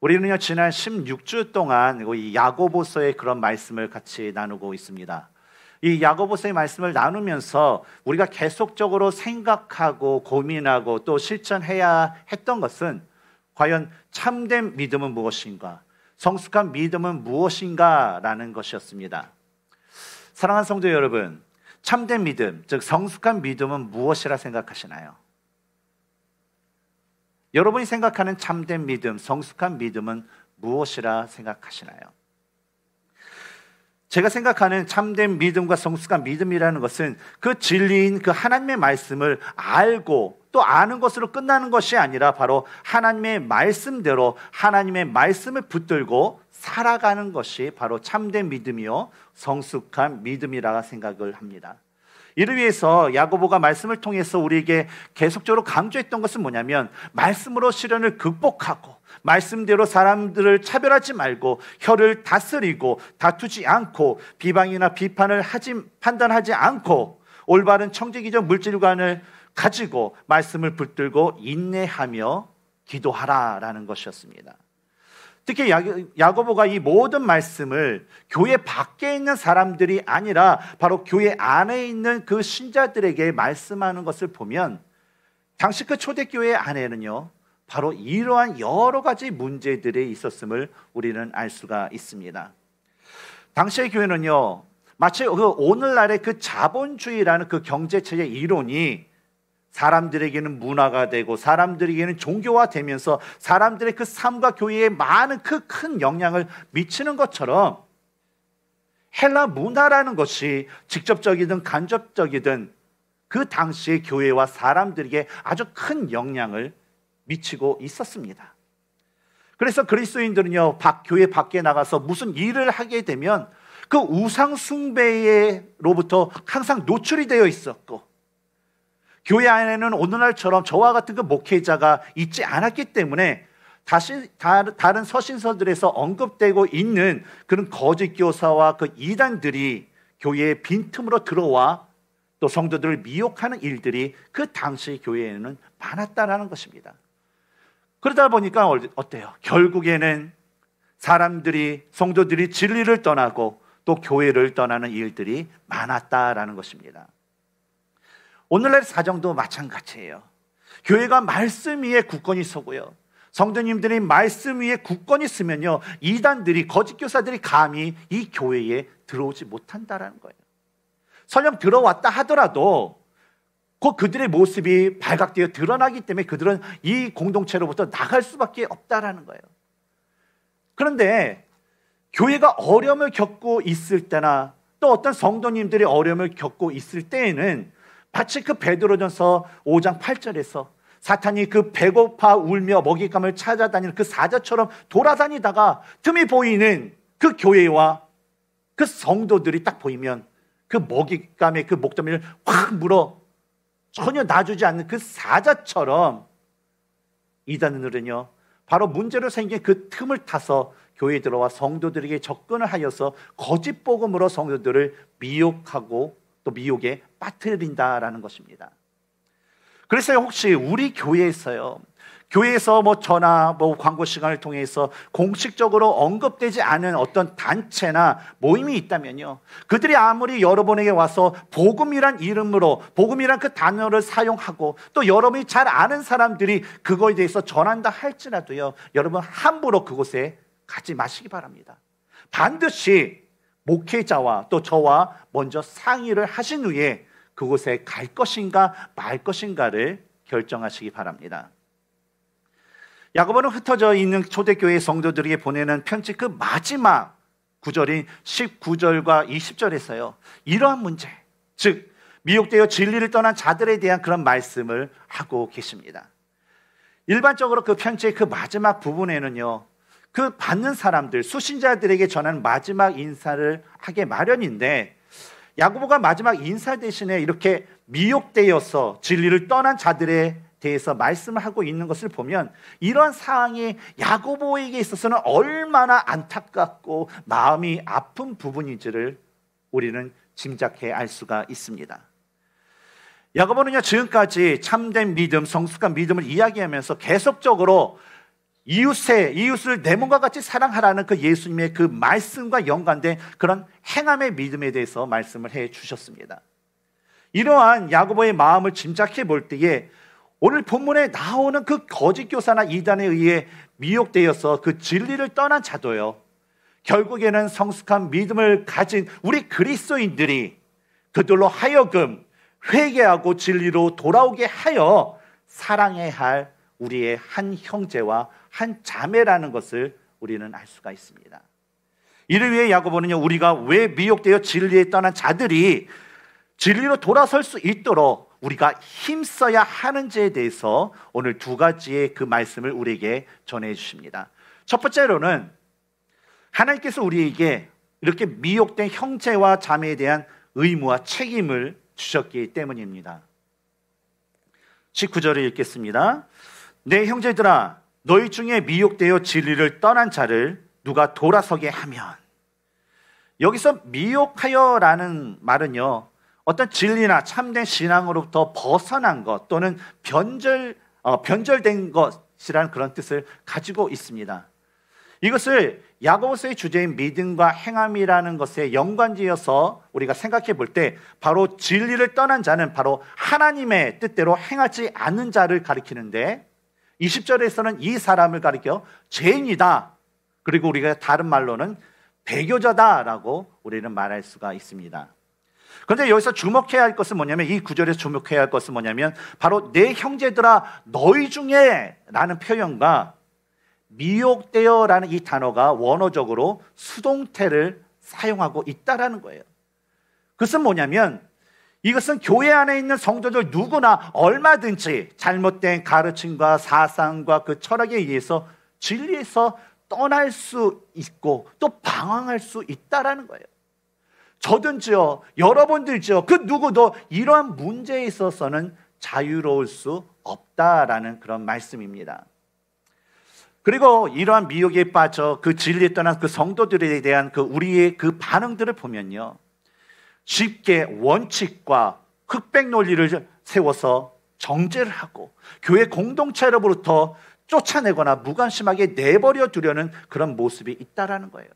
우리는요 지난 16주 동안 그 이 야고보서의 그런 말씀을 같이 나누고 있습니다. 이 야고보서의 말씀을 나누면서 우리가 계속적으로 생각하고 고민하고 또 실천해야 했던 것은 과연 참된 믿음은 무엇인가, 성숙한 믿음은 무엇인가라는 것이었습니다. 사랑하는 성도 여러분, 참된 믿음, 즉 성숙한 믿음은 무엇이라 생각하시나요? 여러분이 생각하는 참된 믿음, 성숙한 믿음은 무엇이라 생각하시나요? 제가 생각하는 참된 믿음과 성숙한 믿음이라는 것은 그 진리인 그 하나님의 말씀을 알고 또 아는 것으로 끝나는 것이 아니라 바로 하나님의 말씀대로 하나님의 말씀을 붙들고 살아가는 것이 바로 참된 믿음이요 성숙한 믿음이라 생각을 합니다. 이를 위해서 야고보가 말씀을 통해서 우리에게 계속적으로 강조했던 것은 뭐냐면 말씀으로 시련을 극복하고 말씀대로 사람들을 차별하지 말고 혀를 다스리고 다투지 않고 비방이나 비판을 하지 판단하지 않고 올바른 청지기적 물질관을 가지고 말씀을 붙들고 인내하며 기도하라라는 것이었습니다. 특히 야고보가 이 모든 말씀을 교회 밖에 있는 사람들이 아니라 바로 교회 안에 있는 그 신자들에게 말씀하는 것을 보면 당시 그 초대교회 안에는요 바로 이러한 여러 가지 문제들이 있었음을 우리는 알 수가 있습니다. 당시의 교회는요 마치 그 오늘날의 그 자본주의라는 그 경제체의 이론이 사람들에게는 문화가 되고 사람들에게는 종교화 되면서 사람들의 그 삶과 교회에 많은 그 큰 영향을 미치는 것처럼 헬라 문화라는 것이 직접적이든 간접적이든 그 당시의 교회와 사람들에게 아주 큰 영향을 미치고 있었습니다. 그래서 그리스도인들은요, 교회 밖에 나가서 무슨 일을 하게 되면 그 우상 숭배로부터 항상 노출이 되어 있었고 교회 안에는 오늘날처럼 저와 같은 그 목회자가 있지 않았기 때문에 다시 다른 서신서들에서 언급되고 있는 그런 거짓 교사와 그 이단들이 교회의 빈틈으로 들어와 또 성도들을 미혹하는 일들이 그 당시 교회에는 많았다라는 것입니다. 그러다 보니까 어때요? 결국에는 사람들이 성도들이 진리를 떠나고 또 교회를 떠나는 일들이 많았다라는 것입니다. 오늘날 사정도 마찬가지예요. 교회가 말씀 위에 굳건히 서고요. 성도님들이 말씀 위에 굳건히 서면요 이단들이, 거짓 교사들이 감히 이 교회에 들어오지 못한다라는 거예요. 설령 들어왔다 하더라도 곧 그들의 모습이 발각되어 드러나기 때문에 그들은 이 공동체로부터 나갈 수밖에 없다라는 거예요. 그런데 교회가 어려움을 겪고 있을 때나 또 어떤 성도님들이 어려움을 겪고 있을 때에는 마치 그 베드로전서 5장 8절에서 사탄이 그 배고파 울며 먹잇감을 찾아다니는 그 사자처럼 돌아다니다가 틈이 보이는 그 교회와 그 성도들이 딱 보이면 그 먹잇감의 그 목덜미를 확 물어 전혀 놔주지 않는 그 사자처럼 이단은으로요 바로 문제로 생긴 그 틈을 타서 교회에 들어와 성도들에게 접근을 하여서 거짓 복음으로 성도들을 미혹하고 그 미혹에 빠뜨린다라는 것입니다. 그래서 혹시 우리 교회에서요, 교회에서 뭐 전화, 뭐 광고 시간을 통해서 공식적으로 언급되지 않은 어떤 단체나 모임이 있다면요. 그들이 아무리 여러분에게 와서 복음이란 이름으로, 복음이란 그 단어를 사용하고 또 여러분이 잘 아는 사람들이 그거에 대해서 전한다 할지라도요. 여러분 함부로 그곳에 가지 마시기 바랍니다. 반드시 목회자와 또 저와 먼저 상의를 하신 후에 그곳에 갈 것인가 말 것인가를 결정하시기 바랍니다. 야고보는 흩어져 있는 초대교회 성도들에게 보내는 편지 그 마지막 구절인 19절과 20절에서요. 이러한 문제, 즉 미혹되어 진리를 떠난 자들에 대한 그런 말씀을 하고 계십니다. 일반적으로 그 편지의 그 마지막 부분에는요. 그 받는 사람들 수신자들에게 전하는 마지막 인사를 하게 마련인데 야고보가 마지막 인사 대신에 이렇게 미혹되어서 진리를 떠난 자들에 대해서 말씀을 하고 있는 것을 보면 이런 상황이 야고보에게 있어서는 얼마나 안타깝고 마음이 아픈 부분인지를 우리는 짐작해 알 수가 있습니다. 야고보는요 지금까지 참된 믿음, 성숙한 믿음을 이야기하면서 계속적으로 이웃에 이웃을 내 몸과 같이 사랑하라는 그 예수님의 그 말씀과 연관된 그런 행함의 믿음에 대해서 말씀을 해 주셨습니다. 이러한 야고보의 마음을 짐작해 볼 때에 오늘 본문에 나오는 그 거짓 교사나 이단에 의해 미혹되어서 그 진리를 떠난 자도요. 결국에는 성숙한 믿음을 가진 우리 그리스도인들이 그들로 하여금 회개하고 진리로 돌아오게 하여 사랑해야 할 우리의 한 형제와 한 자매라는 것을 우리는 알 수가 있습니다. 이를 위해 야고보는요, 우리가 왜 미혹되어 진리에 떠난 자들이 진리로 돌아설 수 있도록 우리가 힘써야 하는지에 대해서 오늘 두 가지의 그 말씀을 우리에게 전해 주십니다. 첫 번째로는 하나님께서 우리에게 이렇게 미혹된 형제와 자매에 대한 의무와 책임을 주셨기 때문입니다. 19절을 읽겠습니다. 내 네 형제들아 너희 중에 미혹되어 진리를 떠난 자를 누가 돌아서게 하면 여기서 미혹하여라는 말은요 어떤 진리나 참된 신앙으로부터 벗어난 것 또는 변절 어, 변절된 것이라는 그런 뜻을 가지고 있습니다. 이것을 야고보서의 주제인 믿음과 행함이라는 것에 연관지어서 우리가 생각해 볼 때 바로 진리를 떠난 자는 바로 하나님의 뜻대로 행하지 않는 자를 가리키는데 20절에서는 이 사람을 가리켜 죄인이다. 그리고 우리가 다른 말로는 배교자다라고 우리는 말할 수가 있습니다. 그런데 여기서 주목해야 할 것은 뭐냐면 이 구절에서 주목해야 할 것은 뭐냐면 바로 내 형제들아 너희 중에라는 표현과 미혹되어라는 이 단어가 원어적으로 수동태를 사용하고 있다라는 거예요. 그것은 뭐냐면 이것은 교회 안에 있는 성도들 누구나 얼마든지 잘못된 가르침과 사상과 그 철학에 의해서 진리에서 떠날 수 있고 또 방황할 수 있다라는 거예요. 저든지요, 여러분들지요, 그 누구도 이러한 문제에 있어서는 자유로울 수 없다라는 그런 말씀입니다. 그리고 이러한 미혹에 빠져 그 진리에 떠난 그 성도들에 대한 그 우리의 그 반응들을 보면요. 쉽게 원칙과 흑백 논리를 세워서 정제를 하고 교회 공동체로부터 쫓아내거나 무관심하게 내버려 두려는 그런 모습이 있다라는 거예요.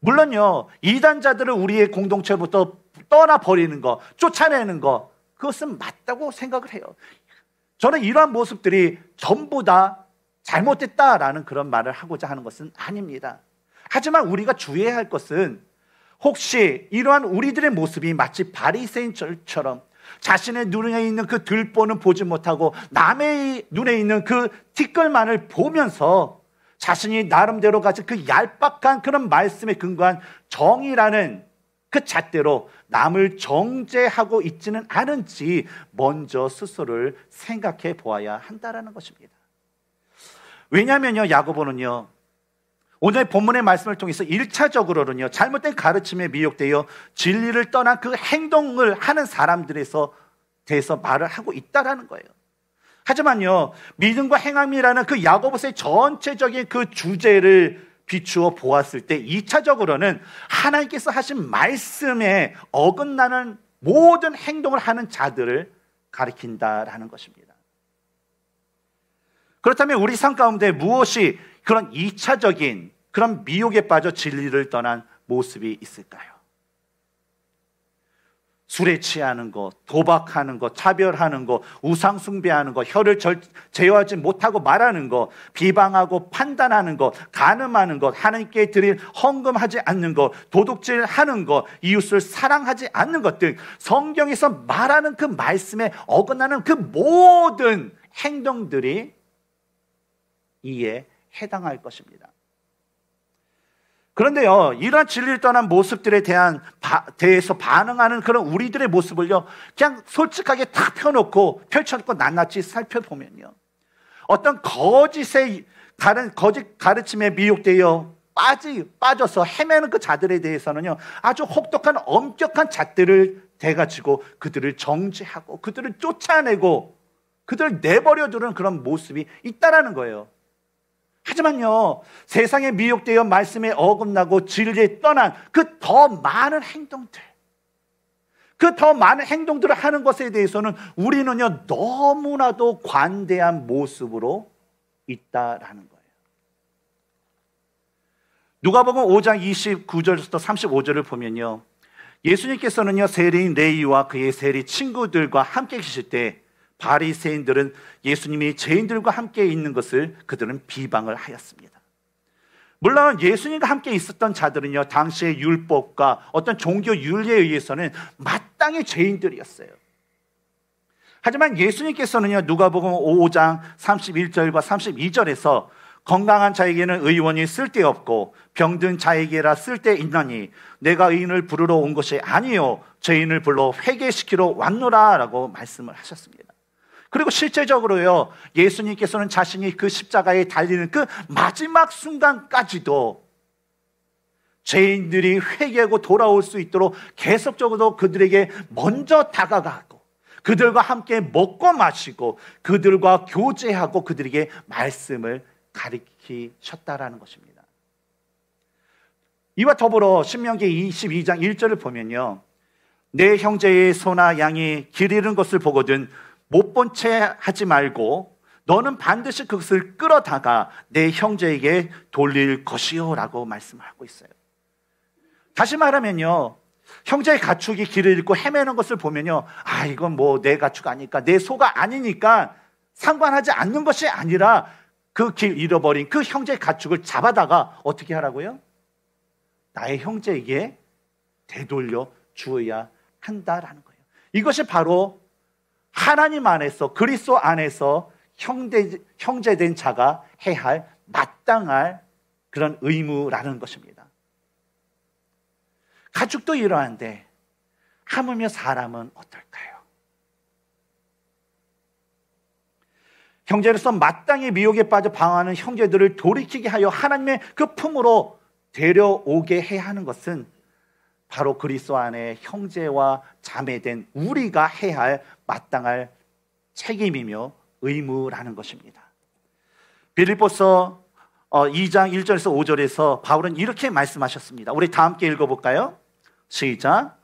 물론요, 이단자들을 우리의 공동체부터 떠나버리는 것, 쫓아내는 것, 그것은 맞다고 생각을 해요. 저는 이러한 모습들이 전부 다 잘못됐다라는 그런 말을 하고자 하는 것은 아닙니다. 하지만 우리가 주의해야 할 것은 혹시 이러한 우리들의 모습이 마치 바리새인처럼 자신의 눈에 있는 그 들보는 보지 못하고 남의 눈에 있는 그 티끌만을 보면서 자신이 나름대로 가진 그 얄팍한 그런 말씀에 근거한 정의라는 그 잣대로 남을 정죄하고 있지는 않은지 먼저 스스로를 생각해 보아야 한다라는 것입니다. 왜냐하면요 야고보는요 오늘 본문의 말씀을 통해서 1차적으로는요, 잘못된 가르침에 미혹되어 진리를 떠난 그 행동을 하는 사람들에서 대해서 말을 하고 있다라는 거예요. 하지만요, 믿음과 행함이라는 그 야고보서의 전체적인 그 주제를 비추어 보았을 때 2차적으로는 하나님께서 하신 말씀에 어긋나는 모든 행동을 하는 자들을 가리킨다라는 것입니다. 그렇다면 우리 삶 가운데 무엇이 그런 2차적인 그런 미혹에 빠져 진리를 떠난 모습이 있을까요? 술에 취하는 것, 도박하는 것, 차별하는 것, 우상 숭배하는 것, 혀를 절, 제어하지 못하고 말하는 것, 비방하고 판단하는 것, 가늠하는 것, 하나님께 드릴 헌금하지 않는 것, 도둑질하는 것, 이웃을 사랑하지 않는 것 등 성경에서 말하는 그 말씀에 어긋나는 그 모든 행동들이 이에 해당할 것입니다. 그런데요, 이러한 진리를 떠난 모습들에 대한 바, 대해서 반응하는 그런 우리들의 모습을요, 그냥 솔직하게 탁 펴놓고 펼쳐놓고 낱낱이 살펴보면요, 어떤 거짓의 다른 거짓 가르침에 미혹되어 빠지 빠져서 헤매는 그 자들에 대해서는요, 아주 혹독한 엄격한 잣들을 대가지고 그들을 정지하고 그들을 쫓아내고 그들을 내버려두는 그런 모습이 있다라는 거예요. 하지만요, 세상에 미혹되어 말씀에 어긋나고 진리에 떠난 그 더 많은 행동들, 그 더 많은 행동들을 하는 것에 대해서는 우리는요, 너무나도 관대한 모습으로 있다라는 거예요. 누가 보면 5장 29절부터 35절을 보면요. 예수님께서는요, 세리인 레이와 그의 세리 친구들과 함께 계실 때 바리새인들은 예수님이 죄인들과 함께 있는 것을 그들은 비방을 하였습니다. 물론 예수님과 함께 있었던 자들은요, 당시의 율법과 어떤 종교 윤리에 의해서는 마땅히 죄인들이었어요. 하지만 예수님께서는요, 누가복음 5장 31절과 32절에서 건강한 자에게는 의원이 쓸데없고 병든 자에게라 쓸데있나니 내가 의인을 부르러 온 것이 아니요 죄인을 불러 회개시키러 왔노라라고 말씀을 하셨습니다. 그리고 실제적으로요, 예수님께서는 자신이 그 십자가에 달리는 그 마지막 순간까지도 죄인들이 회개하고 돌아올 수 있도록 계속적으로 그들에게 먼저 다가가고 그들과 함께 먹고 마시고 그들과 교제하고 그들에게 말씀을 가리키셨다라는 것입니다. 이와 더불어 신명기 22장 1절을 보면요. 내 형제의 소나 양이 길 잃은 것을 보거든 못본채 하지 말고 너는 반드시 그것을 끌어다가 내 형제에게 돌릴 것이요 라고 말씀하고 있어요. 다시 말하면요. 형제의 가축이 길을 잃고 헤매는 것을 보면요. 아, 이건 뭐 내 가축 아니까, 내 소가 아니니까 상관하지 않는 것이 아니라 그 길 잃어버린 그 형제의 가축을 잡아다가 어떻게 하라고요? 나의 형제에게 되돌려 주어야 한다라는 거예요. 이것이 바로 하나님 안에서 그리스도 안에서 형제, 형제된 자가 해야 할 마땅할 그런 의무라는 것입니다. 가축도 이러한데 하물며 사람은 어떨까요? 형제로서 마땅히 미혹에 빠져 방황하는 형제들을 돌이키게 하여 하나님의 그 품으로 데려오게 해야 하는 것은 바로 그리스도 안에 형제와 자매된 우리가 해야 할 마땅할 책임이며 의무라는 것입니다. 빌립보서 2장 어, 1절에서 5절에서 바울은 이렇게 말씀하셨습니다. 우리 다 함께 읽어볼까요? 시작.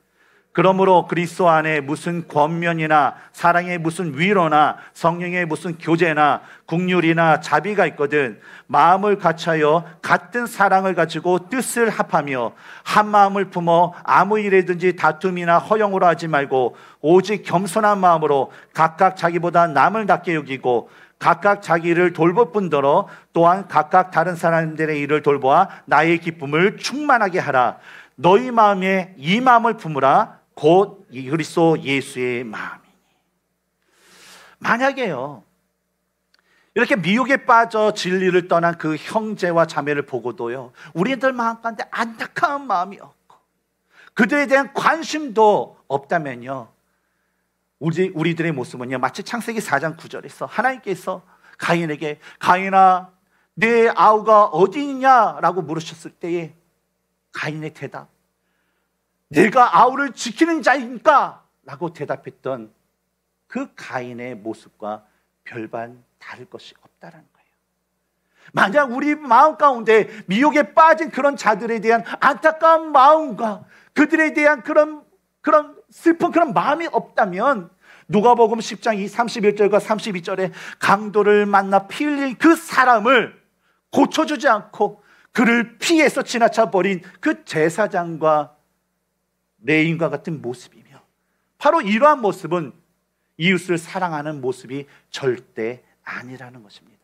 그러므로 그리스도 안에 무슨 권면이나 사랑의 무슨 위로나 성령의 무슨 교제나 국률이나 자비가 있거든 마음을 같이하여 같은 사랑을 가지고 뜻을 합하며 한 마음을 품어 아무 일에든지 다툼이나 허영으로 하지 말고 오직 겸손한 마음으로 각각 자기보다 남을 낮게 여기고 각각 자기를 돌볼 뿐더러 또한 각각 다른 사람들의 일을 돌보아 나의 기쁨을 충만하게 하라. 너희 마음에 이 마음을 품으라. 곧 그리스도 예수의 마음이니. 만약에요. 이렇게 미혹에 빠져 진리를 떠난 그 형제와 자매를 보고도요. 우리들 마음 가운데 안타까운 마음이 없고 그들에 대한 관심도 없다면요. 우리, 우리들의 모습은요. 마치 창세기 4장 9절에서 하나님께서 가인에게 가인아 내 아우가 어디 있냐라고 물으셨을 때에 가인의 대답 내가 아우를 지키는 자입니 라고 대답했던 그 가인의 모습과 별반 다를 것이 없다라는 거예요. 만약 우리 마음 가운데 미혹에 빠진 그런 자들에 대한 안타까운 마음과 그들에 대한 그런 그런 슬픈 그런 마음이 없다면 누가복음 10장 이 31절과 32절에 강도를 만나 피 흘린 그 사람을 고쳐주지 않고 그를 피해서 지나쳐 버린 그 제사장과 레인과 같은 모습이며 바로 이러한 모습은 이웃을 사랑하는 모습이 절대 아니라는 것입니다.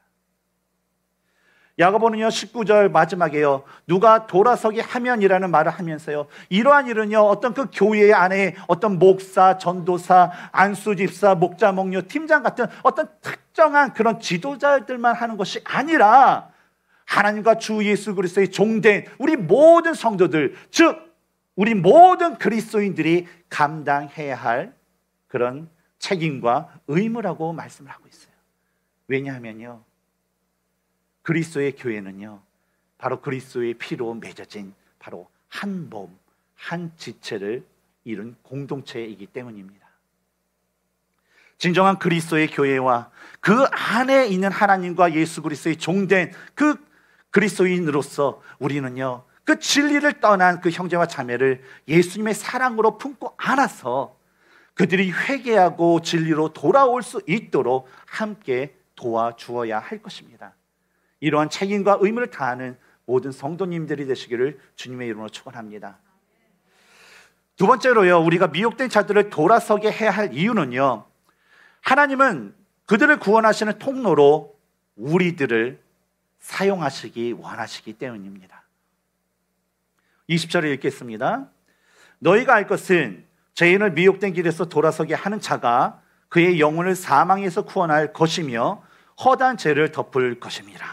야고보는요 19절 마지막에요 누가 돌아서기 하면이라는 말을 하면서요 이러한 일은요 어떤 그 교회 안에 어떤 목사, 전도사, 안수집사, 목자, 목료, 팀장 같은 어떤 특정한 그런 지도자들만 하는 것이 아니라 하나님과 주 예수 그리스도의 종된 우리 모든 성도들 즉 우리 모든 그리스도인들이 감당해야 할 그런 책임과 의무라고 말씀을 하고 있어요. 왜냐하면요. 그리스도의 교회는요. 바로 그리스도의 피로 맺어진 바로 한 몸, 한 지체를 이룬 공동체이기 때문입니다. 진정한 그리스도의 교회와 그 안에 있는 하나님과 예수 그리스도의 종된 그 그리스도인으로서 우리는요. 그 진리를 떠난 그 형제와 자매를 예수님의 사랑으로 품고 안아서 그들이 회개하고 진리로 돌아올 수 있도록 함께 도와주어야 할 것입니다. 이러한 책임과 의무를 다하는 모든 성도님들이 되시기를 주님의 이름으로 축원합니다. 두 번째로요, 우리가 미혹된 자들을 돌아서게 해야 할 이유는요, 하나님은 그들을 구원하시는 통로로 우리들을 사용하시기 원하시기 때문입니다. 20절에 읽겠습니다. 너희가 알 것은 죄인을 미혹된 길에서 돌아서게 하는 자가 그의 영혼을 사망에서 구원할 것이며 허단 죄를 덮을 것입니다.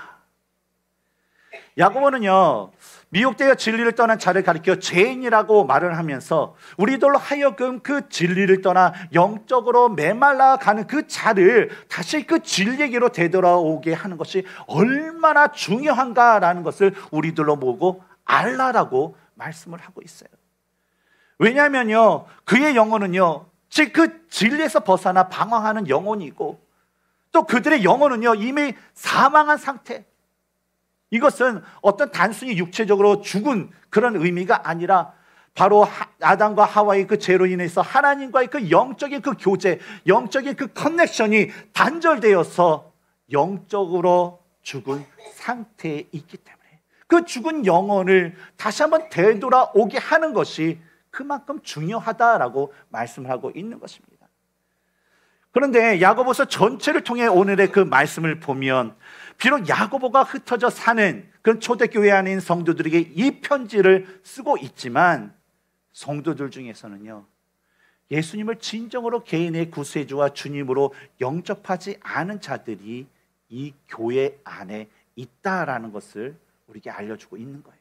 야고보는요. 미혹되어 진리를 떠난 자를 가리켜 죄인이라고 말을 하면서 우리들로 하여금 그 진리를 떠나 영적으로 메말라 가는 그 자를 다시 그 진리기로 되돌아오게 하는 것이 얼마나 중요한가라는 것을 우리들로 보고 알라라고 말씀을 하고 있어요. 왜냐하면요, 그의 영혼은요, 즉 그 진리에서 벗어나 방황하는 영혼이고, 또 그들의 영혼은요, 이미 사망한 상태. 이것은 어떤 단순히 육체적으로 죽은 그런 의미가 아니라 바로 아담과 하와의 그 죄로 인해서 하나님과의 그 영적인 그 교제, 영적인 그 커넥션이 단절되어서 영적으로 죽은 상태에 있기 때문에. 그 죽은 영혼을 다시 한번 되돌아오게 하는 것이 그만큼 중요하다라고 말씀을 하고 있는 것입니다. 그런데 야고보서 전체를 통해 오늘의 그 말씀을 보면 비록 야고보가 흩어져 사는 그런 초대교회 안인 성도들에게 이 편지를 쓰고 있지만 성도들 중에서는요. 예수님을 진정으로 개인의 구세주와 주님으로 영접하지 않은 자들이 이 교회 안에 있다라는 것을 우리에게 알려주고 있는 거예요.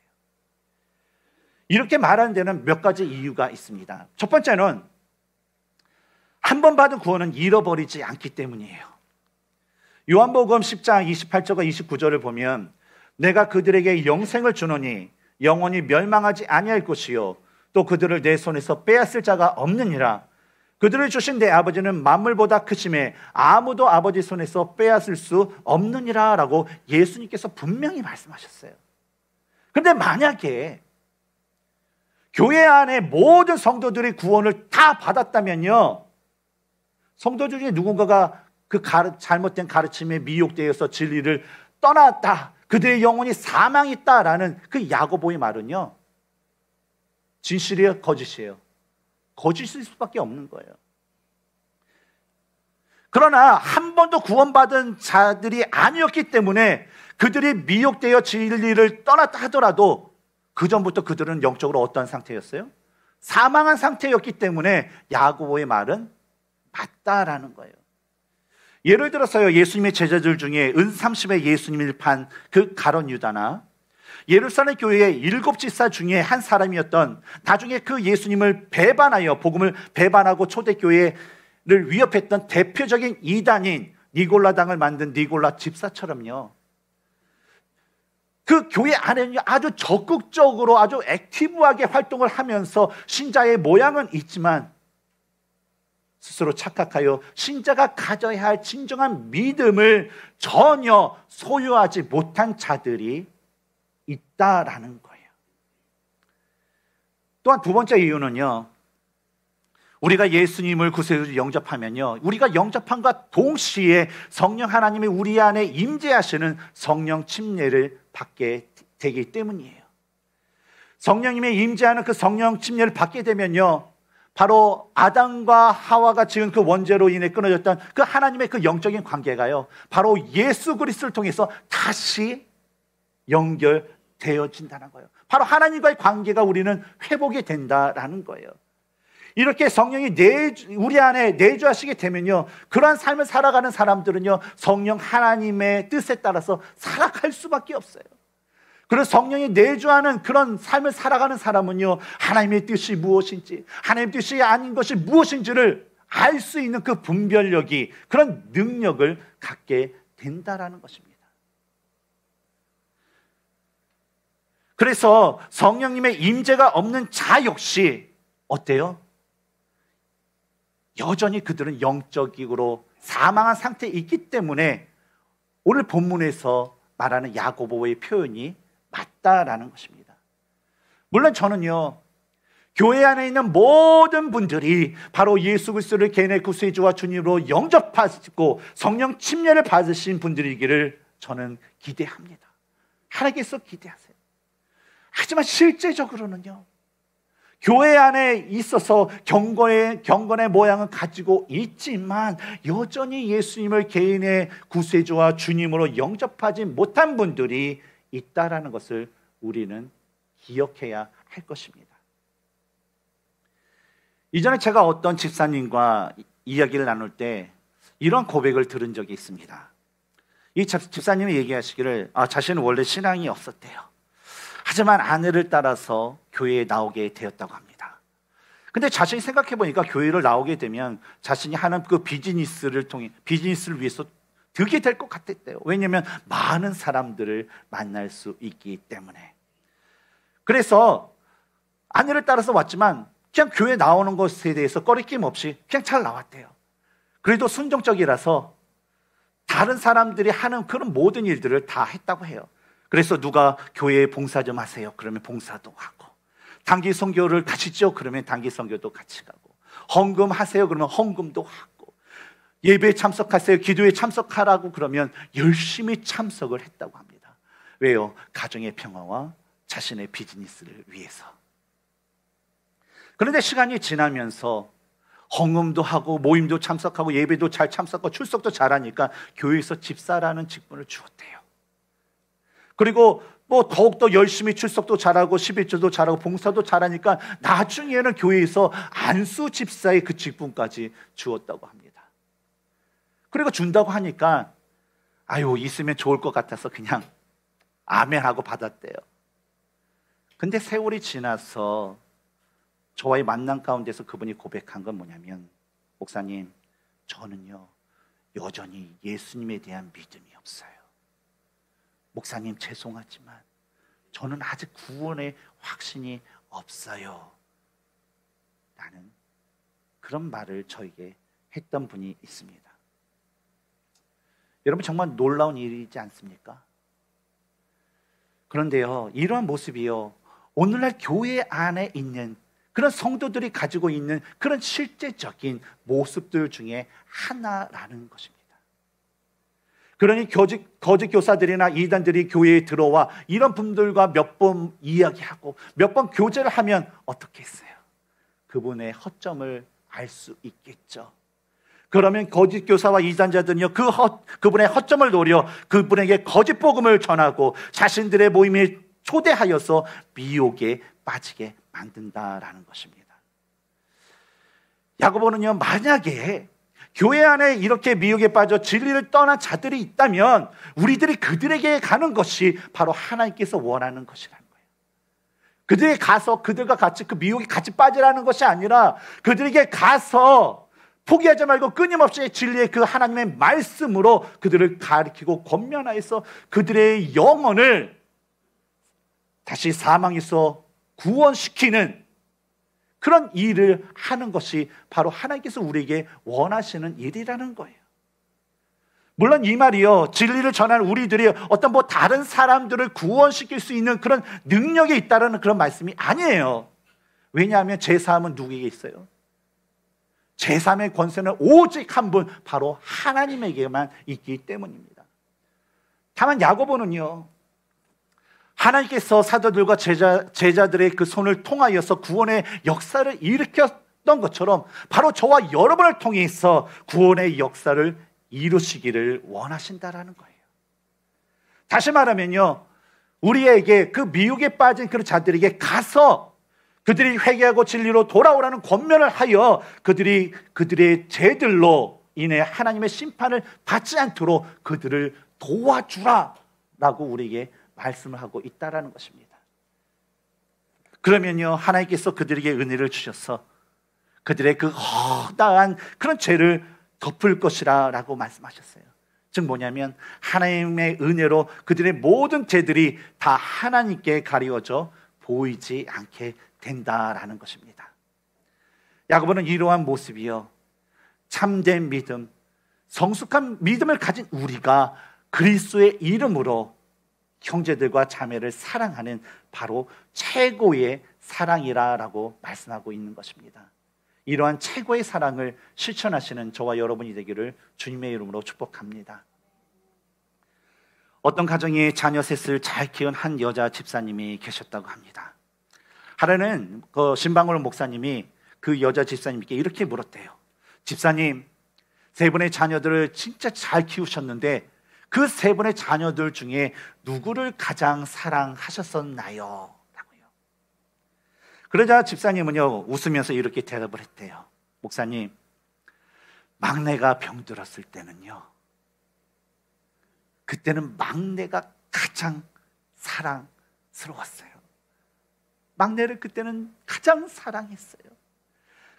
이렇게 말하는 데는 몇 가지 이유가 있습니다. 첫 번째는 한 번 받은 구원은 잃어버리지 않기 때문이에요. 요한복음 10장 28절과 29절을 보면 내가 그들에게 영생을 주노니 영원히 멸망하지 아니할 것이요 또 그들을 내 손에서 빼앗을 자가 없느니라 그들을 주신 내 아버지는 만물보다 크심에 아무도 아버지 손에서 빼앗을 수 없느니라라고 예수님께서 분명히 말씀하셨어요. 그런데 만약에 교회 안에 모든 성도들이 구원을 다 받았다면요. 성도 중에 누군가가 그 가르, 잘못된 가르침에 미혹되어서 진리를 떠났다. 그들의 영혼이 사망했다라는 그 야고보의 말은요. 진실이요 거짓이에요? 거짓일 수밖에 없는 거예요. 그러나 한 번도 구원받은 자들이 아니었기 때문에 그들이 미혹되어 진리를 떠났다 하더라도 그 전부터 그들은 영적으로 어떤 상태였어요? 사망한 상태였기 때문에 야고보의 말은 맞다라는 거예요. 예를 들어서요, 예수님의 제자들 중에 은삼십의 예수님을 판 그 가론 유다나 예루살렘 교회의 일곱 집사 중에 한 사람이었던 나중에 그 예수님을 배반하여 복음을 배반하고 초대교회를 위협했던 대표적인 이단인 니골라당을 만든 니골라 집사처럼요. 그 교회 안에 는 아주 적극적으로 아주 액티브하게 활동을 하면서 신자의 모양은 있지만 스스로 착각하여 신자가 가져야 할 진정한 믿음을 전혀 소유하지 못한 자들이 있다라는 거예요. 또한 두 번째 이유는요. 우리가 예수님을 구세주 영접하면요. 우리가 영접함과 동시에 성령 하나님이 우리 안에 임재하시는 성령 침례를 받게 되기 때문이에요. 성령님의 임재하는 그 성령 침례를 받게 되면요. 바로 아담과 하와가 지금 그 원죄로 인해 끊어졌던 그 하나님의 그 영적인 관계가요. 바로 예수 그리스도를 통해서 다시 연결되어진다는 거예요. 바로 하나님과의 관계가 우리는 회복이 된다라는 거예요. 이렇게 성령이 내, 우리 안에 내주하시게 되면요. 그러한 삶을 살아가는 사람들은요. 성령 하나님의 뜻에 따라서 살아갈 수밖에 없어요. 그런 성령이 내주하는 그런 삶을 살아가는 사람은요. 하나님의 뜻이 무엇인지, 하나님의 뜻이 아닌 것이 무엇인지를 알 수 있는 그 분별력이 그런 능력을 갖게 된다라는 것입니다. 그래서 성령님의 임재가 없는 자 역시 어때요? 여전히 그들은 영적으로 사망한 상태에 있기 때문에 오늘 본문에서 말하는 야고보의 표현이 맞다라는 것입니다. 물론 저는요. 교회 안에 있는 모든 분들이 바로 예수 그리스도를 개인의 구세주와 주님으로 영접하고 성령 침례를 받으신 분들이기를 저는 기대합니다. 하나께서 기대하세요. 하지만 실제적으로는요. 교회 안에 있어서 경건의, 경건의 모양을 가지고 있지만 여전히 예수님을 개인의 구세주와 주님으로 영접하지 못한 분들이 있다라는 것을 우리는 기억해야 할 것입니다. 이전에 제가 어떤 집사님과 이야기를 나눌 때 이런 고백을 들은 적이 있습니다. 이 집사님이 얘기하시기를 아, 자신은 원래 신앙이 없었대요. 하지만 아내를 따라서 교회에 나오게 되었다고 합니다. 근데 자신이 생각해 보니까 교회를 나오게 되면 자신이 하는 그 비즈니스를 통해 비즈니스를 위해서 득이 될것 같았대요. 왜냐하면 많은 사람들을 만날 수 있기 때문에. 그래서 아내를 따라서 왔지만 그냥 교회 나오는 것에 대해서 꺼리낌 없이 그냥 잘 나왔대요. 그래도 순종적이라서 다른 사람들이 하는 그런 모든 일들을 다 했다고 해요. 그래서 누가 교회에 봉사 좀 하세요. 그러면 봉사도 하고. 단기 성교를 가시죠. 그러면 단기 성교도 같이 가고. 헌금 하세요. 그러면 헌금도 하고. 예배에 참석하세요. 기도에 참석하라고 그러면 열심히 참석을 했다고 합니다. 왜요? 가정의 평화와 자신의 비즈니스를 위해서. 그런데 시간이 지나면서 헌금도 하고 모임도 참석하고 예배도 잘 참석하고 출석도 잘하니까 교회에서 집사라는 직분을 주었대요. 그리고 뭐 더욱더 열심히 출석도 잘하고 11절도 잘하고 봉사도 잘하니까 나중에는 교회에서 안수 집사의 그 직분까지 주었다고 합니다. 그리고 준다고 하니까 아유 있으면 좋을 것 같아서 그냥 아멘 하고 받았대요. 근데 세월이 지나서 저와의 만남 가운데서 그분이 고백한 건 뭐냐면 목사님 저는요 여전히 예수님에 대한 믿음이 없어요. 목사님 죄송하지만 저는 아직 구원의 확신이 없어요. 라는 그런 말을 저에게 했던 분이 있습니다. 여러분 정말 놀라운 일이지 않습니까? 그런데요, 이러한 모습이요, 오늘날 교회 안에 있는 그런 성도들이 가지고 있는 그런 실제적인 모습들 중에 하나라는 것입니다. 그러니 거짓, 거짓 교사들이나 이단들이 교회에 들어와 이런 분들과 몇 번 이야기하고 몇 번 교제를 하면 어떻겠어요? 그분의 허점을 알 수 있겠죠. 그러면 거짓 교사와 이단자들은요 그 허, 그분의 허점을 노려 그분에게 거짓 복음을 전하고 자신들의 모임에 초대하여서 미혹에 빠지게 만든다라는 것입니다. 야고보는요 만약에 교회 안에 이렇게 미혹에 빠져 진리를 떠난 자들이 있다면 우리들이 그들에게 가는 것이 바로 하나님께서 원하는 것이라는 거예요. 그들에 가서 그들과 같이 그 미혹에 같이 빠지라는 것이 아니라 그들에게 가서 포기하지 말고 끊임없이 진리의 그 하나님의 말씀으로 그들을 가리키고 권면하여서 그들의 영혼을 다시 사망에서 구원시키는 그런 일을 하는 것이 바로 하나님께서 우리에게 원하시는 일이라는 거예요. 물론 이 말이요. 진리를 전하는 우리들이 어떤 뭐 다른 사람들을 구원시킬 수 있는 그런 능력이 있다는 그런 말씀이 아니에요. 왜냐하면 제3은 누구에게 있어요? 제3의 권세는 오직 한 분, 바로 하나님에게만 있기 때문입니다. 다만 야고보는요. 하나님께서 사도들과 제자, 제자들의 그 손을 통하여서 구원의 역사를 일으켰던 것처럼 바로 저와 여러분을 통해서 구원의 역사를 이루시기를 원하신다라는 거예요. 다시 말하면요. 우리에게 그 미혹에 빠진 그런 자들에게 가서 그들이 회개하고 진리로 돌아오라는 권면을 하여 그들이 그들의 죄들로 인해 하나님의 심판을 받지 않도록 그들을 도와주라라고 우리에게 말씀을 하고 있다라는 것입니다. 그러면요 하나님께서 그들에게 은혜를 주셔서 그들의 그 허다한 그런 죄를 덮을 것이라라고 말씀하셨어요. 즉 뭐냐면 하나님의 은혜로 그들의 모든 죄들이 다 하나님께 가리워져 보이지 않게 된다라는 것입니다. 야고보는 이러한 모습이요 참된 믿음, 성숙한 믿음을 가진 우리가 그리스도의 이름으로 형제들과 자매를 사랑하는 바로 최고의 사랑이라라고 말씀하고 있는 것입니다. 이러한 최고의 사랑을 실천하시는 저와 여러분이 되기를 주님의 이름으로 축복합니다. 어떤 가정에 자녀 셋을 잘 키운 한 여자 집사님이 계셨다고 합니다. 하루는 그 신방울 목사님이 그 여자 집사님께 이렇게 물었대요. 집사님, 세 분의 자녀들을 진짜 잘 키우셨는데 그세 분의 자녀들 중에 누구를 가장 사랑하셨었나요? 라고요. 그러자 집사님은요, 웃으면서 이렇게 대답을 했대요. 목사님, 막내가 병들었을 때는요, 그때는 막내가 가장 사랑스러웠어요. 막내를 그때는 가장 사랑했어요.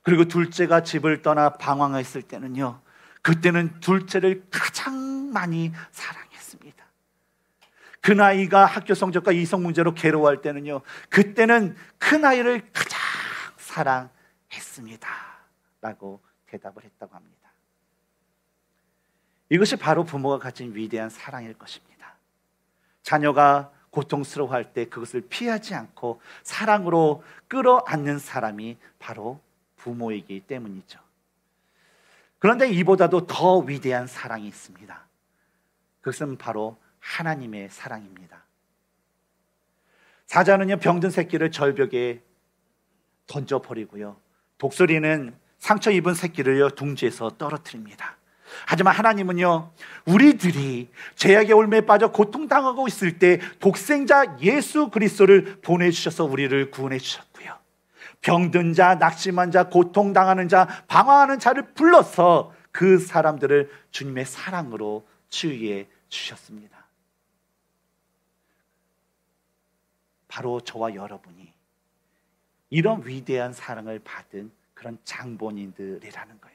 그리고 둘째가 집을 떠나 방황했을 때는요, 그때는 둘째를 가장 많이 사랑했습니다. 그 나이가 학교 성적과 이성 문제로 괴로워할 때는요, 그때는 그 나이를 가장 사랑했습니다. 라고 대답을 했다고 합니다. 이것이 바로 부모가 가진 위대한 사랑일 것입니다. 자녀가 고통스러워할 때 그것을 피하지 않고 사랑으로 끌어안는 사람이 바로 부모이기 때문이죠. 그런데 이보다도 더 위대한 사랑이 있습니다. 그것은 바로 하나님의 사랑입니다. 사자는요, 병든 새끼를 절벽에 던져버리고요. 독수리는 상처 입은 새끼를요, 둥지에서 떨어뜨립니다. 하지만 하나님은요, 우리들이 죄악의 올매에 빠져 고통당하고 있을 때 독생자 예수 그리스도를 보내주셔서 우리를 구원해 주셨고요. 병든 자, 낙심한 자, 고통당하는 자, 방황하는 자를 불러서 그 사람들을 주님의 사랑으로 치유해 주셨습니다. 바로 저와 여러분이 이런 위대한 사랑을 받은 그런 장본인들이라는 거예요.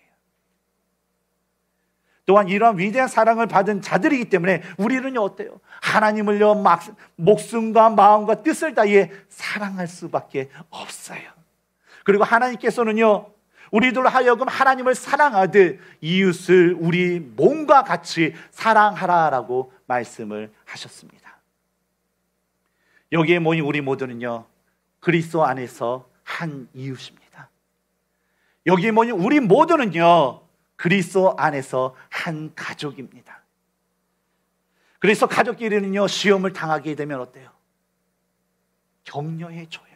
또한 이런 위대한 사랑을 받은 자들이기 때문에 우리는 어때요? 하나님을요, 막, 목숨과 마음과 뜻을 다해 사랑할 수밖에 없어요. 그리고 하나님께서는요, 우리들 하여금 하나님을 사랑하듯 이웃을 우리 몸과 같이 사랑하라라고 말씀을 하셨습니다. 여기에 모인 우리 모두는요, 그리스도 안에서 한 이웃입니다. 여기에 모인 우리 모두는요, 그리스도 안에서 한 가족입니다. 그래서 가족끼리는요, 시험을 당하게 되면 어때요? 격려해줘요.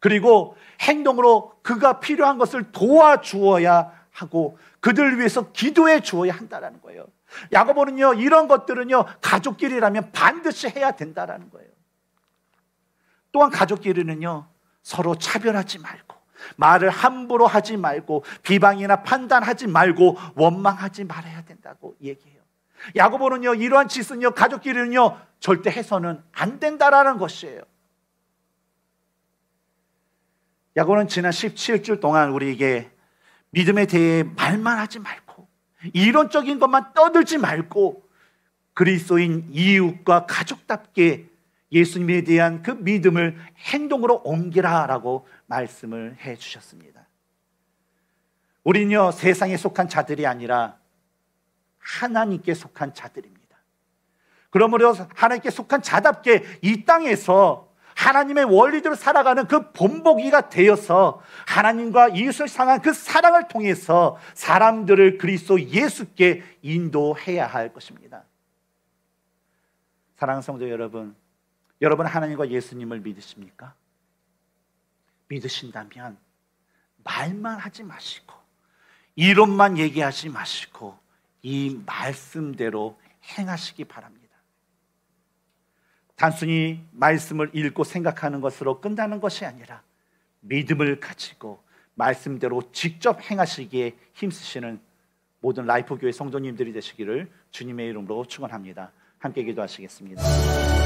그리고 행동으로 그가 필요한 것을 도와주어야 하고 그들 위해서 기도해 주어야 한다라는 거예요. 야고보는요 이런 것들은요 가족끼리라면 반드시 해야 된다라는 거예요. 또한 가족끼리는요 서로 차별하지 말고 말을 함부로 하지 말고 비방이나 판단하지 말고 원망하지 말아야 된다고 얘기해요. 야고보는요 이러한 짓은요 가족끼리는요 절대 해서는 안 된다라는 것이에요. 야고는 지난 17주 동안 우리에게 믿음에 대해 말만 하지 말고 이론적인 것만 떠들지 말고 그리스도인 이웃과 가족답게 예수님에 대한 그 믿음을 행동으로 옮기라라고 말씀을 해 주셨습니다. 우리는요 세상에 속한 자들이 아니라 하나님께 속한 자들입니다. 그러므로 하나님께 속한 자답게 이 땅에서 하나님의 원리대로 살아가는 그 본보기가 되어서 하나님과 이웃을 향한 그 사랑을 통해서 사람들을 그리스도 예수께 인도해야 할 것입니다. 사랑하는 성도 여러분, 여러분 하나님과 예수님을 믿으십니까? 믿으신다면 말만 하지 마시고 이론만 얘기하지 마시고 이 말씀대로 행하시기 바랍니다. 단순히 말씀을 읽고 생각하는 것으로 끝나는 것이 아니라 믿음을 가지고 말씀대로 직접 행하시기에 힘쓰시는 모든 라이프 교회 성도님들이 되시기를 주님의 이름으로 축원합니다. 함께 기도하시겠습니다.